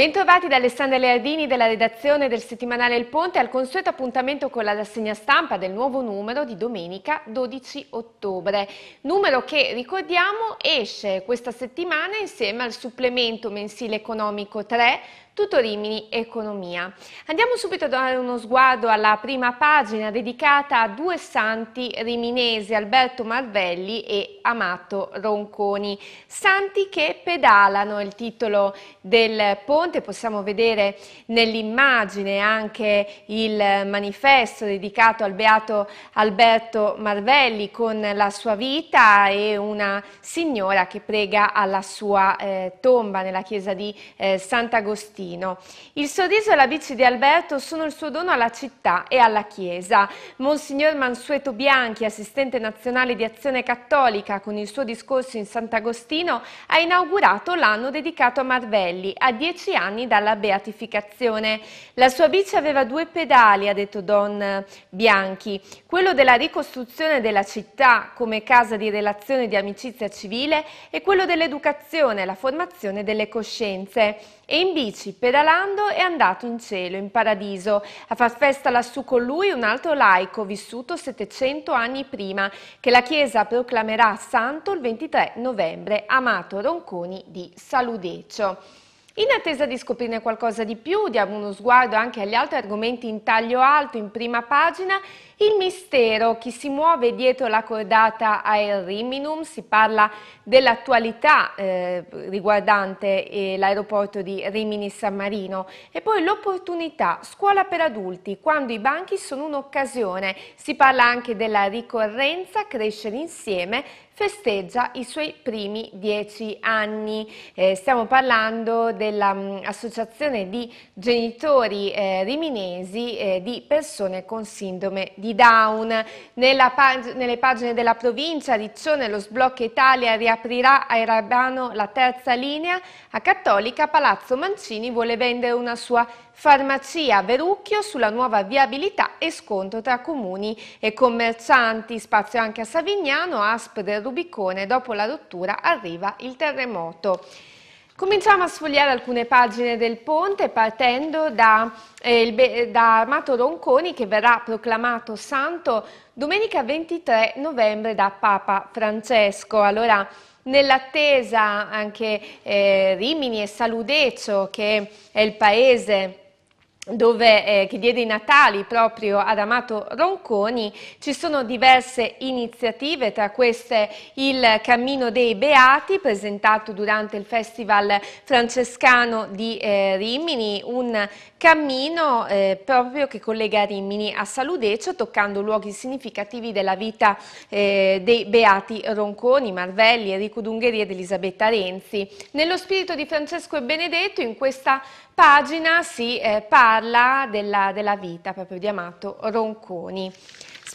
Bentrovati da Alessandra Leardini della redazione del settimanale Il Ponte al consueto appuntamento con la rassegna stampa del nuovo numero di domenica 12 ottobre. Numero che, ricordiamo, esce questa settimana insieme al supplemento mensile economico 3 tutto Rimini Economia. Andiamo subito a dare uno sguardo alla prima pagina dedicata a due santi riminesi, Alberto Marvelli e Amato Ronconi. Santi che pedalano, il titolo del ponte, possiamo vedere nell'immagine anche il manifesto dedicato al beato Alberto Marvelli con la sua vita e una signora che prega alla sua eh, tomba nella chiesa di eh, Sant'Agostino Agostino. Il sorriso e la bici di Alberto sono il suo dono alla città e alla Chiesa. Monsignor Mansueto Bianchi, assistente nazionale di Azione Cattolica, con il suo discorso in Sant'Agostino, ha inaugurato l'anno dedicato a Marvelli, a dieci anni dalla beatificazione. La sua bici aveva due pedali, ha detto Don Bianchi, quello della ricostruzione della città come casa di relazione di amicizia civile e quello dell'educazione, la formazione delle coscienze. E in bici amici, pedalando è andato in cielo, in paradiso. A far festa lassù con lui un altro laico, vissuto 700 anni prima, che la Chiesa proclamerà santo il 23 novembre, Amato Ronconi di Saludeccio. In attesa di scoprirne qualcosa di più, diamo uno sguardo anche agli altri argomenti in taglio alto in prima pagina. Il mistero, chi si muove dietro la cordata Aer Riminum, si parla dell'attualità eh, riguardante eh, l'aeroporto di Rimini San Marino e poi l'opportunità, scuola per adulti, quando i banchi sono un'occasione. Si parla anche della ricorrenza, crescere insieme, festeggia i suoi primi dieci anni. Eh, stiamo parlando dell'Associazione mm, di Genitori eh, Riminesi eh, di Persone con Sindrome di Down. Pag nelle pagine della provincia, Riccione, lo sblocco Italia riaprirà a Erabano la terza linea, a Cattolica Palazzo Mancini vuole vendere una sua farmacia a Verucchio sulla nuova viabilità e sconto tra comuni e commercianti. Spazio anche a Savignano, Aspre del Rubicone, dopo la rottura arriva il terremoto. Cominciamo a sfogliare alcune pagine del Ponte partendo da, eh, il, da Armato Ronconi che verrà proclamato santo domenica 23 novembre da Papa Francesco. Allora, nell'attesa anche eh, Rimini e Saludecio che è il paese dove, eh, che diede i Natali proprio ad Amato Ronconi, ci sono diverse iniziative, tra queste il Cammino dei Beati, presentato durante il Festival Francescano di eh, Rimini, un cammino eh, proprio che collega Rimini a Saludeccio, toccando luoghi significativi della vita eh, dei Beati Ronconi, Marvelli, Enrico Dungheria ed Elisabetta Renzi. Nello spirito di Francesco e Benedetto, in questa pagina si eh, parla della, della vita proprio di Amato Ronconi.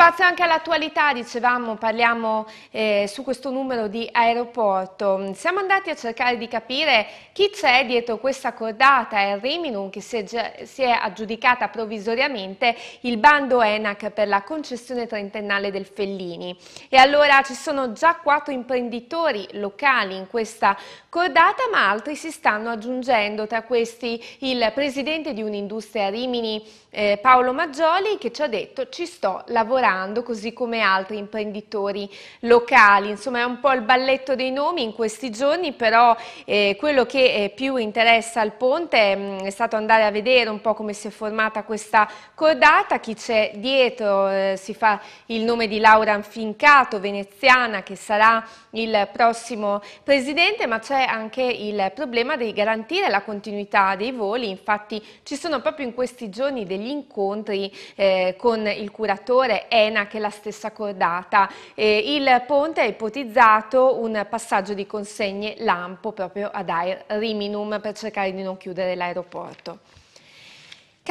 Spazio anche all'attualità, dicevamo, parliamo eh, su questo numero di aeroporto. Siamo andati a cercare di capire chi c'è dietro questa cordata Air Riminum che si è, già, si è aggiudicata provvisoriamente il bando ENAC per la concessione trentennale del Fellini. E allora ci sono già quattro imprenditori locali in questa cordata, ma altri si stanno aggiungendo, tra questi il presidente di un'industria Rimini eh, Paolo Maggioli che ci ha detto ci sto lavorando lavorando, così come altri imprenditori locali. Insomma è un po' il balletto dei nomi in questi giorni, però eh, quello che eh, più interessa al ponte mh, mm, è stato andare a vedere un po' come si è formata questa cordata, chi c'è dietro eh, si fa il nome di Laura Anfincato, veneziana, che sarà il prossimo presidente, ma c'è anche il problema di garantire la continuità dei voli, infatti ci sono proprio in questi giorni degli incontri eh, con il curatore ENAC la stessa cordata. Eh, il ponte ha ipotizzato un passaggio di consegne lampo proprio ad Air Riminum per cercare di non chiudere l'aeroporto.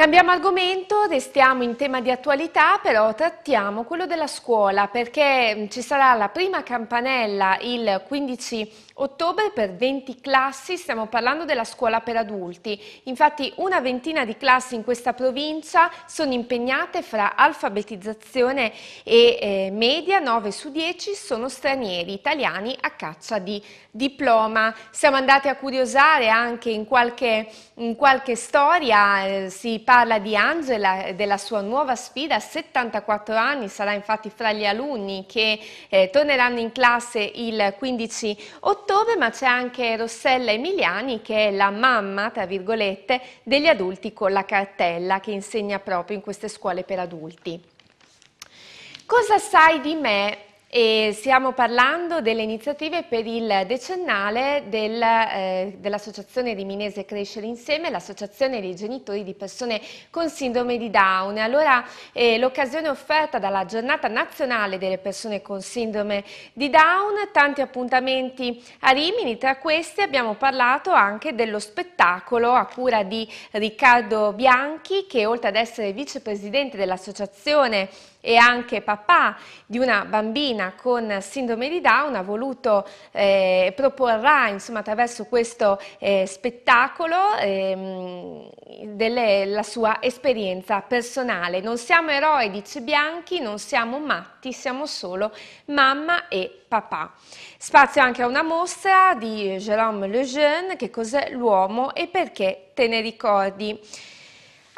Cambiamo argomento, restiamo in tema di attualità, però trattiamo quello della scuola perché mm, ci sarà la prima campanella il 15 ottobre per 20 classi, stiamo parlando della scuola per adulti. Infatti una ventina di classi in questa provincia sono impegnate fra alfabetizzazione e eh, media, 9 su 10 sono stranieri italiani a caccia di diploma. Siamo andati a curiosare anche in qualche, in qualche storia, eh, si parla parla di Angela e della sua nuova sfida, 74 anni, sarà infatti fra gli alunni che eh, torneranno in classe il 15 ottobre, ma c'è anche Rossella Emiliani che è la mamma, tra virgolette, degli adulti con la cartella che insegna proprio in queste scuole per adulti. Cosa sai di me? E stiamo parlando delle iniziative per il decennale del, eh, dell'Associazione Riminese Crescere Insieme, l'Associazione dei genitori di persone con sindrome di Down. Allora, eh, l'occasione offerta dalla giornata nazionale delle persone con sindrome di Down, tanti appuntamenti a Rimini, tra questi abbiamo parlato anche dello spettacolo a cura di Riccardo Bianchi, che oltre ad essere vicepresidente dell'Associazione e anche papà di una bambina con sindrome di Down ha voluto eh, proporrà insomma, attraverso questo eh, spettacolo eh, delle, la sua esperienza personale. Non siamo eroi, dice Bianchi, non siamo matti, siamo solo mamma e papà. Spazio anche a una mostra di Jérôme Lejeune, che cos'è l'uomo e perché te ne ricordi.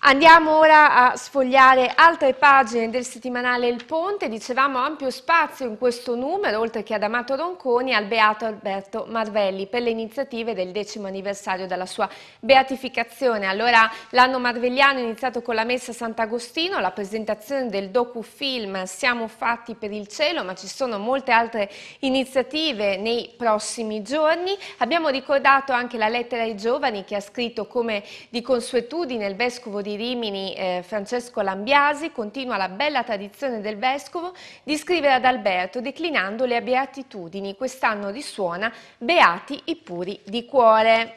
Andiamo ora a sfogliare altre pagine del settimanale Il Ponte, dicevamo ampio spazio in questo numero, oltre che ad Amato Ronconi, al Beato Alberto Marvelli per le iniziative del decimo anniversario della sua beatificazione. Allora l'anno marvelliano è iniziato con la messa a Sant'Agostino, la presentazione del docufilm Siamo fatti per il cielo, ma ci sono molte altre iniziative nei prossimi giorni. Abbiamo ricordato anche la lettera ai giovani che ha scritto come di consuetudine il Vescovo di di Rimini eh, Francesco Lambiasi continua la bella tradizione del Vescovo di scrivere ad Alberto declinando le beatitudini. Quest'anno risuona Beati i puri di cuore.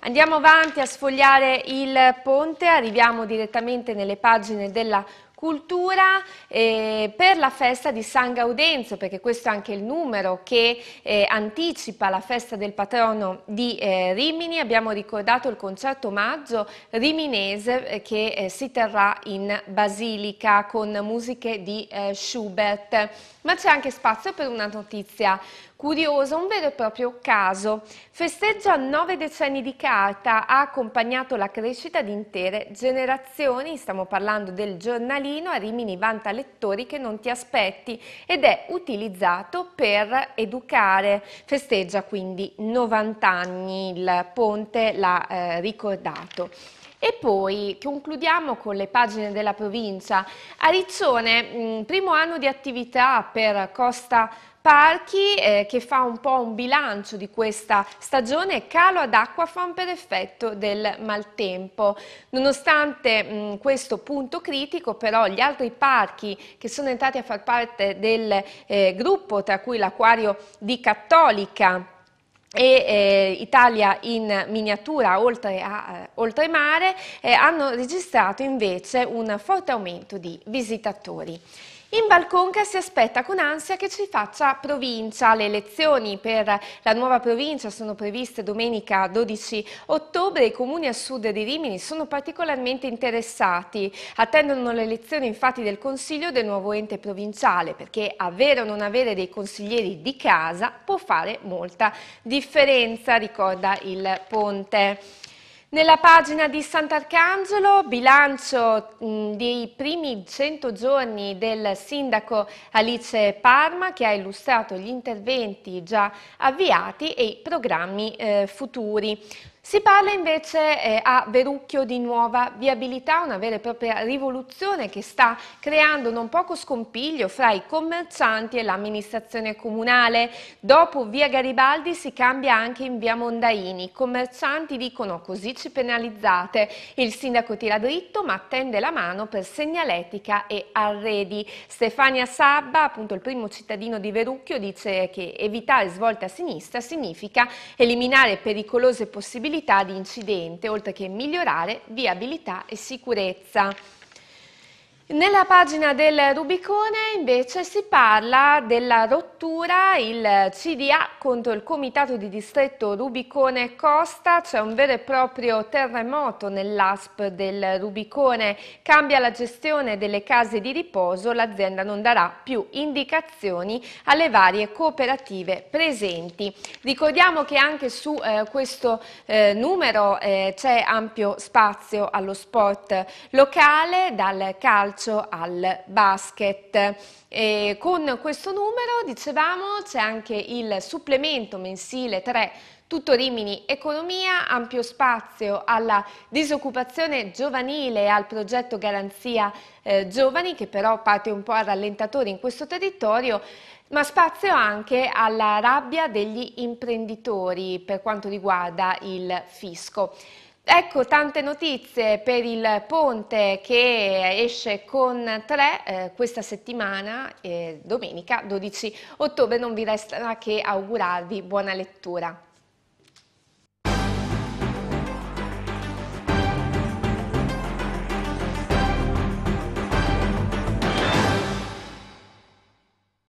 Andiamo avanti a sfogliare il ponte, arriviamo direttamente nelle pagine della cultura eh, per la festa di San Gaudenzio, perché questo è anche il numero che eh, anticipa la festa del patrono di eh, Rimini. Abbiamo ricordato il concerto omaggio riminese eh, che eh, si terrà in Basilica con musiche di eh, Schubert. Ma c'è anche spazio per una notizia Curioso, un vero e proprio caso. Festeggia nove decenni di carta, ha accompagnato la crescita di intere generazioni. Stiamo parlando del giornalino a Rimini Vanta Lettori che non ti aspetti ed è utilizzato per educare. Festeggia quindi 90 anni, il Ponte l'ha eh, ricordato. E poi concludiamo con le pagine della provincia. A mm, primo anno di attività per Costa Parchi eh, che fa un po' un bilancio di questa stagione, calo ad Aquafan per effetto del maltempo. Nonostante mh, mm, questo punto critico però gli altri parchi che sono entrati a far parte del eh, gruppo, tra cui l'acquario di Cattolica, e eh, Italia in miniatura oltre a eh, oltremare eh, hanno registrato invece un forte aumento di visitatori. In Balconca si aspetta con ansia che ci faccia provincia. Le elezioni per la nuova provincia sono previste domenica 12 ottobre. I comuni a sud di Rimini sono particolarmente interessati. Attendono le elezioni infatti del Consiglio del nuovo ente provinciale perché avere o non avere dei consiglieri di casa può fare molta differenza, ricorda il Ponte. Nella pagina di Sant'Arcangelo, bilancio mm, dei primi 100 giorni del sindaco Alice Parma che ha illustrato gli interventi già avviati e i programmi eh, futuri. Si parla invece eh, a Verucchio di nuova viabilità, una vera e propria rivoluzione che sta creando non poco scompiglio fra i commercianti e l'amministrazione comunale. Dopo via Garibaldi si cambia anche in via Mondaini. I commercianti dicono così ci penalizzate. Il sindaco tira dritto ma tende la mano per segnaletica e arredi. Stefania Sabba, appunto il primo cittadino di Verucchio, dice che evitare svolte a sinistra significa eliminare pericolose possibilità possibilità di incidente, oltre che migliorare viabilità e sicurezza. Nella pagina del Rubicone invece si parla della rottura, il CDA contro il Comitato di Distretto Rubicone Costa, c'è un vero e proprio terremoto nell'ASP del Rubicone, cambia la gestione delle case di riposo, l'azienda non darà più indicazioni alle varie cooperative presenti. Ricordiamo che anche su eh, questo eh, numero eh, c'è ampio spazio allo sport locale, dal calcio calcio al basket. E con questo numero, dicevamo, c'è anche il supplemento mensile 3 tutto Rimini Economia, ampio spazio alla disoccupazione giovanile e al progetto Garanzia eh, Giovani che però parte un po' a rallentatore in questo territorio ma spazio anche alla rabbia degli imprenditori per quanto riguarda il fisco. Ecco tante notizie per il ponte che esce con tre eh, questa settimana, eh, domenica 12 ottobre, non vi resta che augurarvi buona lettura.